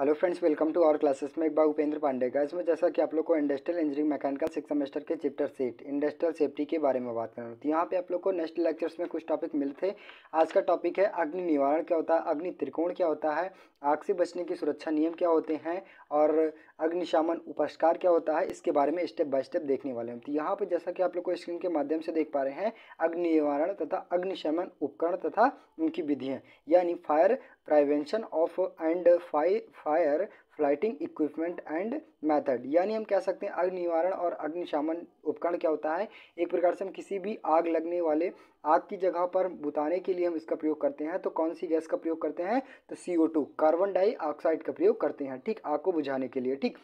hello friends welcome to our classes में एक बार उपेंद्र पांडे का इसमें जैसा कि आप लोग को industrial engineering mechanical six semester के चैप्टर सेट इंडस्ट्रियल सेफ्टी के बारे में बात रहा हूँ तो यहाँ पे आप लोग को नेक्स्ट लेक्चर्स में कुछ टॉपिक मिले थे आज का टॉपिक है अग्नि निवारण क्या होता है अग्नि त्रिकोण क्या होता है आग से बचने के सुरक्षा नियम क्या होते हैं और अग्निशामन उपस्कार क्या होता है इसके बारे में स्टेप बाय स्टेप देखने वाले हैं तो यहाँ पर जैसा कि आप लोग को स्क्रीन के माध्यम से देख पा रहे हैं अग्नि निवारण तथा अग्निशमन उपकरण तथा उनकी विधियाँ यानी fire prevention of and fire fighting equipment and method यानी हम कह सकते हैं अग्नि निवारण और अग्निशामन उपकरण क्या होता है एक प्रकार से हम किसी भी आग लगने वाले आग की जगह पर बुताने के लिए हम इसका प्रयोग करते हैं तो कौन सी गैस का प्रयोग करते हैं तो सी कार्बन डाइऑक्साइड का प्रयोग करते हैं ठीक आग को बुझाने के लिए ठीक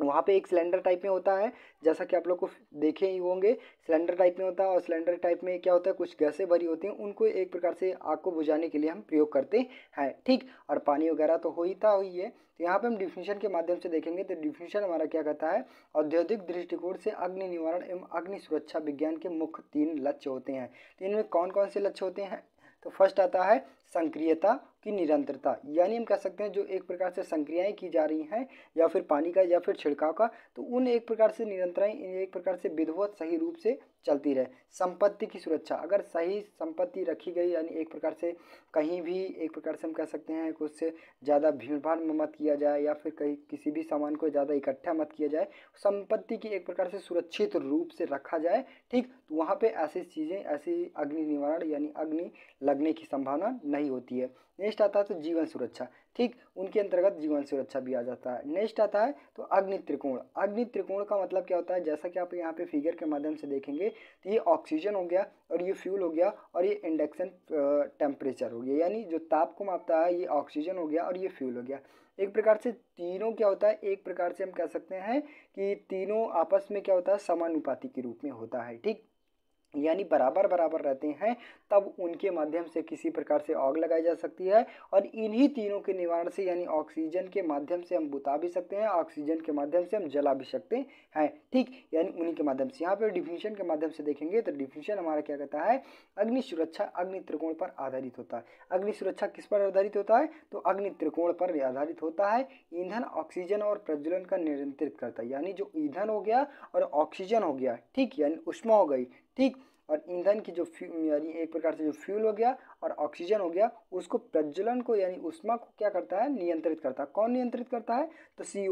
वहाँ पे एक सिलेंडर टाइप में होता है जैसा कि आप लोग को देखे ही होंगे सिलेंडर टाइप में होता है और सिलेंडर टाइप में क्या होता है कुछ गैसें भरी होती हैं उनको एक प्रकार से आग को बुझाने के लिए हम प्रयोग करते हैं ठीक और पानी वगैरह तो हो ही था हुई है तो यहाँ पे हम डिफिनेशन के माध्यम से देखेंगे तो डिफिनेशन हमारा क्या कहता है औद्योगिक दृष्टिकोण से अग्नि निवारण एवं अग्नि सुरक्षा विज्ञान के मुख्य तीन लक्ष्य होते हैं तो इनमें कौन कौन से लक्ष्य होते हैं तो फर्स्ट आता है संक्रियता की निरंतरता यानी हम कह सकते हैं जो एक प्रकार से संक्रियाएँ की जा रही हैं या फिर पानी का या फिर छिड़काव का तो उन एक प्रकार से निरंतराएँ एक प्रकार से विधिवत सही रूप से चलती रहे संपत्ति की सुरक्षा अगर सही संपत्ति रखी गई यानी एक प्रकार से कहीं भी एक प्रकार से हम कह सकते हैं कुछ उससे ज़्यादा भीड़ भाड़ मत किया जाए या फिर कहीं किसी भी सामान को ज़्यादा इकट्ठा मत किया जाए संपत्ति की एक प्रकार से सुरक्षित रूप से रखा जाए ठीक तो वहाँ पर ऐसी चीज़ें ऐसी अग्नि निवारण यानी अग्नि लगने की संभावना नहीं होती है नेक्स्ट नेक्स्ट आता है तो जीवन सुरक्षा ठीक उनके अंतर्गत जीवन सुरक्षा भी आ जाता है नेक्स्ट आता है तो अग्नि त्रिकोण अग्नि त्रिकोण का मतलब क्या होता है जैसा कि आप यहाँ पे फिगर के माध्यम से देखेंगे तो ये ऑक्सीजन हो गया और ये फ्यूल हो गया और ये इंडक्शन टेम्परेचर हो गया यानी जो ताप को मापता है ये ऑक्सीजन हो गया और ये फ्यूल हो गया एक प्रकार से तीनों क्या होता है एक प्रकार से हम कह सकते हैं कि तीनों आपस में क्या होता है समानुपाति के रूप में होता है ठीक यानी बराबर बराबर रहते हैं तब उनके माध्यम से किसी प्रकार से आग लगाई जा सकती है और इन्हीं तीनों के निवारण से यानी ऑक्सीजन के माध्यम से हम बुता भी सकते हैं ऑक्सीजन के माध्यम से हम जला भी सकते हैं ठीक यानी उन्हीं के माध्यम से यहाँ पर डिफिनीशन के माध्यम से देखेंगे तो डिफिनीशन हमारा क्या कहता है अग्नि सुरक्षा अग्नि त्रिकोण पर आधारित होता है अग्नि सुरक्षा किस पर आधारित होता है तो अग्नि त्रिकोण पर आधारित होता है ईंधन ऑक्सीजन और प्रज्वलन का नियंत्रित करता है यानी जो ईंधन हो गया और ऑक्सीजन हो गया ठीक यानी उष्मा हो गई ठीक और ईंधन की जो यानी एक प्रकार से जो फ्यूल हो गया और ऑक्सीजन हो गया उसको प्रज्वलन को यानी उष्मा को क्या करता है नियंत्रित करता है कौन नियंत्रित करता है तो सी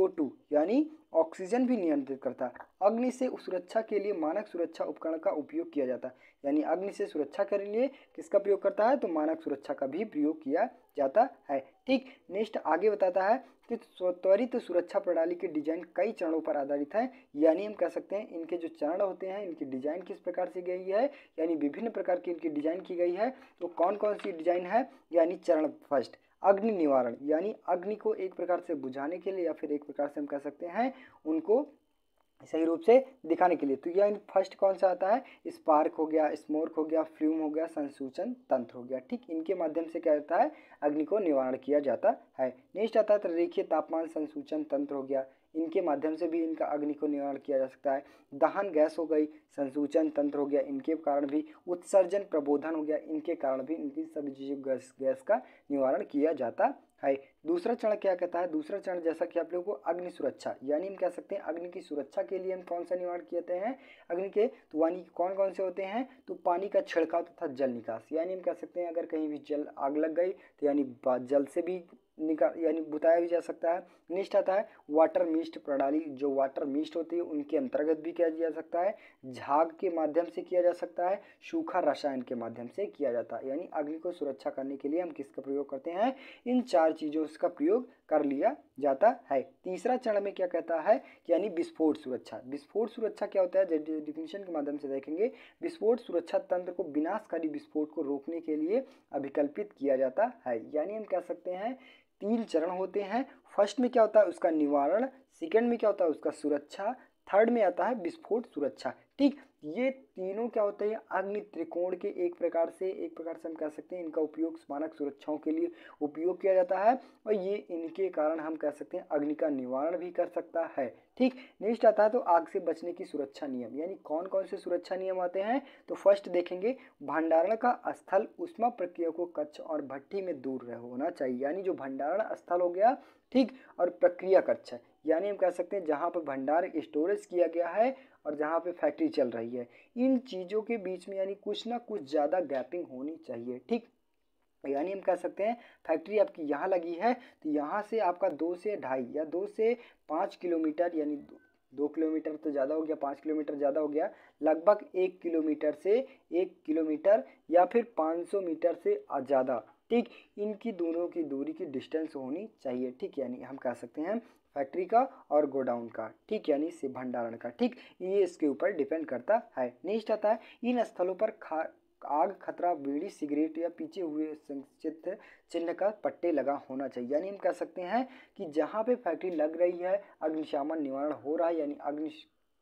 यानी ऑक्सीजन भी नियंत्रित करता है अग्नि से सुरक्षा के लिए मानक सुरक्षा उपकरण का उपयोग किया जाता है यानी अग्नि से सुरक्षा के लिए किसका प्रयोग करता है तो मानक सुरक्षा का भी प्रयोग किया जाता है ठीक नेक्स्ट आगे बताता है कि त्वरित सुरक्षा प्रणाली के डिजाइन कई चरणों पर आधारित है यानी हम कह सकते हैं इनके जो चरण होते हैं इनकी डिजाइन किस प्रकार से गई है यानी विभिन्न प्रकार की इनकी डिजाइन की गई है तो कौन कौन सी डिजाइन है यानी चरण फर्स्ट अग्नि निवारण यानी अग्नि को एक प्रकार से बुझाने के लिए या फिर एक प्रकार से हम कह सकते हैं उनको सही रूप से दिखाने के लिए तो यह फर्स्ट कौन सा आता है स्पार्क हो गया स्मोर्क हो गया फ्यूम हो गया संसूचन तंत्र हो गया ठीक इनके माध्यम से क्या होता है अग्नि को निवारण किया जाता है नेक्स्ट आता है तो रेखीय तापमान संसूचन तंत्र हो गया इनके माध्यम से भी इनका अग्नि को निवारण किया जा सकता है दहन गैस हो गई संसूचन तंत्र हो गया इनके कारण भी उत्सर्जन प्रबोधन हो गया इनके कारण भी इनकी सभी गैस गैस का निवारण किया जाता है दूसरा चरण क्या कहता है दूसरा चरण जैसा कि आप लोगों को अग्नि सुरक्षा यानी हम कह सकते हैं अग्नि की सुरक्षा के लिए हम कौन सा निर्माण किए हैं अग्नि के तो वानी कौन कौन से होते हैं तो पानी का छिड़काव तथा जल निकास यानी हम कह सकते हैं अगर कहीं भी जल आग लग गई तो यानी जल से भी निकाल यानी बुताया भी जा सकता है नेक्स्ट आता है वाटर मिस्ट प्रणाली जो वाटर मिस्ट होती है उनके अंतर्गत भी किया जा सकता है झाग के माध्यम से किया जा सकता है सूखा रसायन के माध्यम से किया जाता है यानी अग्नि को सुरक्षा करने के लिए हम किसका प्रयोग करते हैं इन चार चार चीज़ों इसका प्रयोग कर लिया जाता है तीसरा चरण में क्या कहता है यानी विस्फोट सुरक्षा विस्फोट सुरक्षा क्या होता है डिफिनेशन के माध्यम से देखेंगे विस्फोट सुरक्षा तंत्र को विनाशकारी विस्फोट को रोकने के लिए अभिकल्पित किया जाता है यानी हम कह सकते हैं तीन चरण होते हैं फर्स्ट में क्या होता है उसका निवारण सेकेंड में क्या होता है उसका सुरक्षा थर्ड में आता है विस्फोट सुरक्षा ठीक ये तीनों क्या होते हैं अग्नि त्रिकोण के एक प्रकार से एक प्रकार से हम कह सकते हैं इनका उपयोग मानक सुरक्षाओं के लिए उपयोग किया जाता है और ये इनके कारण हम कह सकते हैं अग्नि का निवारण भी कर सकता है ठीक नेक्स्ट आता है तो आग से बचने की सुरक्षा नियम यानी कौन कौन से सुरक्षा नियम आते हैं तो फर्स्ट देखेंगे भंडारण का स्थल उष्मा प्रक्रिया को कच्छ और भट्टी में दूर होना चाहिए यानी जो भंडारण स्थल हो गया ठीक और प्रक्रिया कच्छ यानी हम कह सकते हैं जहाँ पर भंडार स्टोरेज किया गया है और जहाँ पे फैक्ट्री चल रही है इन चीज़ों के बीच में यानी कुछ ना कुछ ज़्यादा गैपिंग होनी चाहिए ठीक यानी हम कह सकते हैं फैक्ट्री आपकी यहाँ लगी है तो यहाँ से आपका दो से ढाई या दो से पाँच किलोमीटर यानी दो किलोमीटर तो ज़्यादा हो गया पाँच किलोमीटर ज़्यादा हो गया लगभग एक किलोमीटर से एक किलोमीटर या फिर पाँच सौ मीटर से ज़्यादा ठीक इनकी दोनों की दूरी की डिस्टेंस होनी चाहिए ठीक यानी हम कह सकते हैं फैक्ट्री का और गोडाउन का ठीक यानी से भंडारण का ठीक ये इसके ऊपर डिपेंड करता है नेक्स्ट आता है इन स्थलों पर खा आग खतरा बीड़ी सिगरेट या पीछे हुए संचित चिन्ह का पट्टे लगा होना चाहिए यानी हम कह सकते हैं कि जहाँ पे फैक्ट्री लग रही है अग्निशामन निवारण हो रहा है यानी अग्नि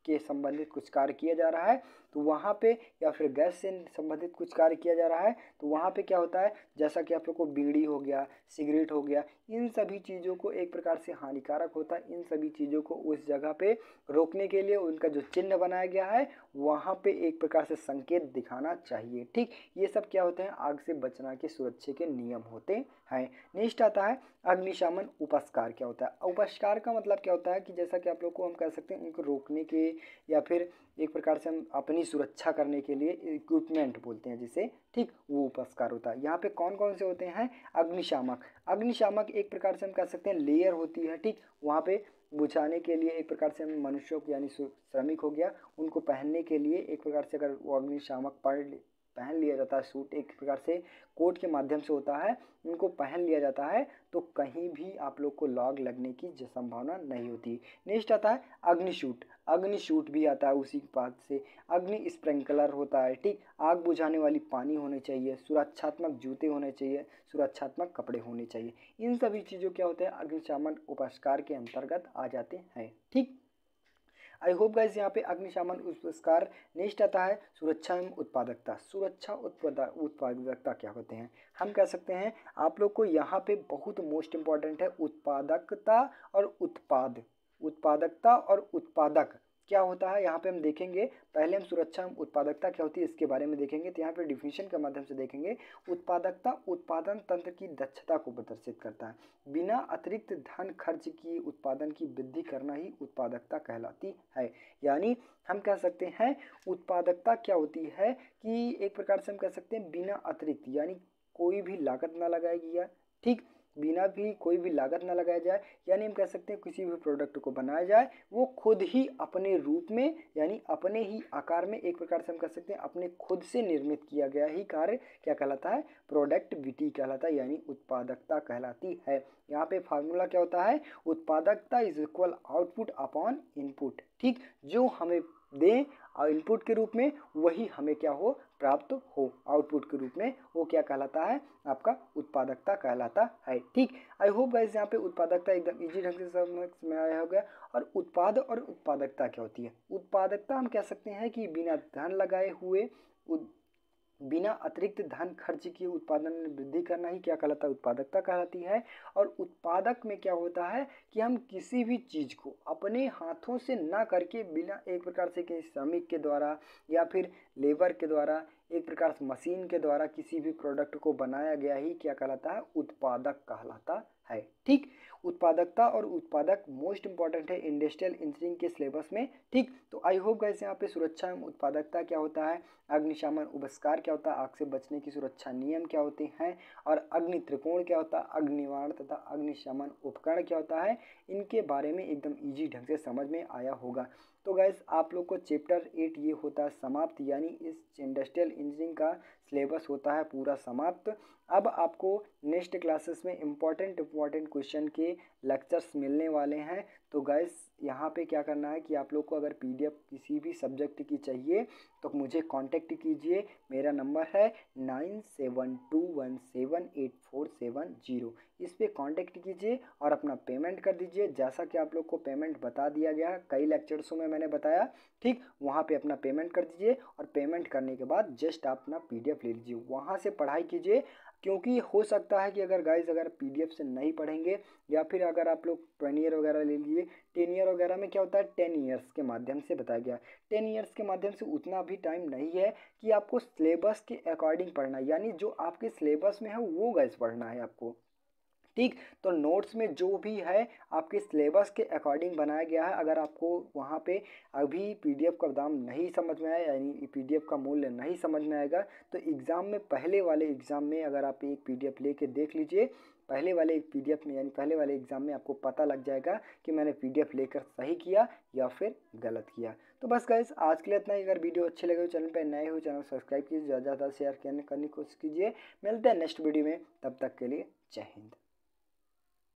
के संबंधित कुछ कार्य किया जा रहा है तो वहाँ पे या फिर गैस से संबंधित कुछ कार्य किया जा रहा है तो वहाँ पे क्या होता है जैसा कि आप लोग को बीड़ी हो गया सिगरेट हो गया इन सभी चीज़ों को एक प्रकार से हानिकारक होता है इन सभी चीज़ों को उस जगह पे रोकने के लिए उनका जो चिन्ह बनाया गया है वहाँ पे एक प्रकार से संकेत दिखाना चाहिए ठीक ये सब क्या होते हैं आग से बचना के सुरक्षे के नियम होते हैं नेक्स्ट आता है अग्निशामन उपस्कार क्या होता है उपस्कार का मतलब क्या होता है कि जैसा कि आप लोग को हम कह सकते हैं उनको रोकने के या फिर एक प्रकार से हम अपनी अपनी सुरक्षा करने के लिए इक्विपमेंट बोलते हैं जिसे ठीक वो उपस्कार होता है यहाँ पे कौन कौन से होते हैं अग्निशामक अग्निशामक एक प्रकार से हम कह सकते हैं लेयर होती है ठीक वहाँ पे बुझाने के लिए एक प्रकार से हम मनुष्यों यानी श्रमिक हो गया उनको पहनने के लिए एक प्रकार से अगर वो अग्निशामक पढ़ पहन लिया जाता है सूट एक प्रकार से कोट के माध्यम से होता है उनको पहन लिया जाता है तो कहीं भी आप लोग को लॉग लगने की संभावना नहीं होती नेक्स्ट आता है अग्निशूट अग्निशूट भी आता है उसी बात से अग्नि स्प्रिंकलर होता है ठीक आग बुझाने वाली पानी होने चाहिए सुरक्षात्मक जूते होने चाहिए सुरक्षात्मक कपड़े होने चाहिए इन सभी चीज़ों क्या होते हैं अग्निशामन उपस्कार के अंतर्गत आ जाते हैं ठीक आई होप गाइज यहाँ पे अग्निशामन पुरस्कार नेक्स्ट आता है सुरक्षा एवं उत्पादकता सुरक्षा उत्पादकता क्या होते हैं हम कह सकते हैं आप लोग को यहाँ पे बहुत मोस्ट इम्पॉर्टेंट है उत्पादकता और उत्पाद उत्पादकता और उत्पादक क्या होता है यहाँ पे हम देखेंगे पहले हम सुरक्षा उत्पादकता क्या होती है इसके बारे में देखेंगे तो यहाँ पे डिफिनेशन के माध्यम से देखेंगे उत्पादकता उत्पादन तंत्र की दक्षता को प्रदर्शित करता है बिना अतिरिक्त धन खर्च की उत्पादन की वृद्धि करना ही उत्पादकता कहलाती है यानी हम कह सकते हैं उत्पादकता क्या होती है कि एक प्रकार से हम कह सकते हैं बिना अतिरिक्त यानी कोई भी लागत ना लगाएगी या ठीक बिना भी कोई भी लागत ना लगाया जाए यानी हम कह सकते हैं किसी भी प्रोडक्ट को बनाया जाए वो खुद ही अपने रूप में यानी अपने ही आकार में एक प्रकार से हम कह सकते हैं अपने खुद से निर्मित किया गया ही कार्य क्या कहलाता है प्रोडक्टिविटी कहलाता है यानी उत्पादकता कहलाती है यहाँ पे फार्मूला क्या होता है उत्पादकता is equal output upon input ठीक जो हमें दें इनपुट के रूप में वही हमें क्या हो प्राप्त हो आउटपुट के रूप में वो क्या कहलाता है आपका उत्पादकता कहलाता है ठीक आई होप गाइज यहाँ पे उत्पादकता एकदम इजी ढंग से समझ में आया गया और उत्पाद और उत्पादकता क्या होती है उत्पादकता हम कह सकते हैं कि बिना धन लगाए हुए बिना अतिरिक्त धन खर्च किए उत्पादन में वृद्धि करना ही क्या कहलाता है उत्पादकता कहलाती है और उत्पादक में क्या होता है कि हम किसी भी चीज़ को अपने हाथों से ना करके बिना एक प्रकार से किसी श्रमिक के द्वारा या फिर लेबर के द्वारा एक प्रकार से मशीन के द्वारा किसी भी प्रोडक्ट को बनाया गया ही क्या कहलाता है उत्पादक कहलाता है ठीक उत्पादकता और उत्पादक मोस्ट इंपॉर्टेंट है इंडस्ट्रियल इंजीनियरिंग के सिलेबस में ठीक तो आई होप गाइस यहाँ पे सुरक्षा एवं उत्पादकता क्या होता है अग्निशामन उपस्कार क्या होता है आग से बचने की सुरक्षा नियम क्या होते हैं और अग्नि त्रिकोण क्या होता है अग्निवारण तथा अग्निशामन उपकरण क्या होता है इनके बारे में एकदम ईजी ढंग से समझ में आया होगा तो गैस आप लोग को चैप्टर एट ये होता है समाप्त यानी इस इंडस्ट्रियल इंजीनियरिंग का सिलेबस होता है पूरा समाप्त अब आपको नेक्स्ट क्लासेस में इम्पॉर्टेंट इम्पॉर्टेंट क्वेश्चन के लेक्चर्स मिलने वाले हैं तो गाइस यहाँ पे क्या करना है कि आप लोग को अगर पीडीएफ किसी भी सब्जेक्ट की चाहिए तो मुझे कांटेक्ट कीजिए मेरा नंबर है nine seven two one seven eight four seven zero इस पर कॉन्टेक्ट कीजिए और अपना पेमेंट कर दीजिए जैसा कि आप लोग को पेमेंट बता दिया गया है कई लेक्चर्सों में मैंने बताया ठीक वहाँ पर अपना पेमेंट कर दीजिए और पेमेंट करने के बाद जस्ट आप अपना पी ले लीजिए वहाँ से पढ़ाई कीजिए क्योंकि हो सकता है कि अगर गाइज अगर पीडीएफ से नहीं पढ़ेंगे या फिर अगर आप लोग ट्वेंटी ईयर वगैरह ले लीजिए टेन ईयर वगैरह में क्या होता है टेन ईयर्स के माध्यम से बताया गया टेन ईयर्स के माध्यम से उतना भी टाइम नहीं है कि आपको सिलेबस के अकॉर्डिंग पढ़ना यानी जो आपके सिलेबस में है वो गाइज पढ़ना है आपको ठीक तो नोट्स में जो भी है आपके सिलेबस के अकॉर्डिंग बनाया गया है अगर आपको वहाँ पे अभी पीडीएफ का दाम नहीं समझ में आया यानी पीडीएफ का मूल्य नहीं समझ में आएगा तो एग्ज़ाम में पहले वाले एग्ज़ाम में अगर आप एक पीडीएफ लेके देख लीजिए पहले वाले एक पीडीएफ में यानी पहले वाले एग्ज़ाम में आपको पता लग जाएगा कि मैंने पीडीएफ लेकर सही किया या फिर गलत किया तो बस गैस आज के लिए इतना ही अगर वीडियो अच्छे लगे हो चैनल पर नए हो चैनल सब्सक्राइब कीजिए ज़्यादा से ज़्यादा शेयर करने की कोशिश कीजिए मिलते हैं नेक्स्ट वीडियो में तब तक के लिए जय हिंद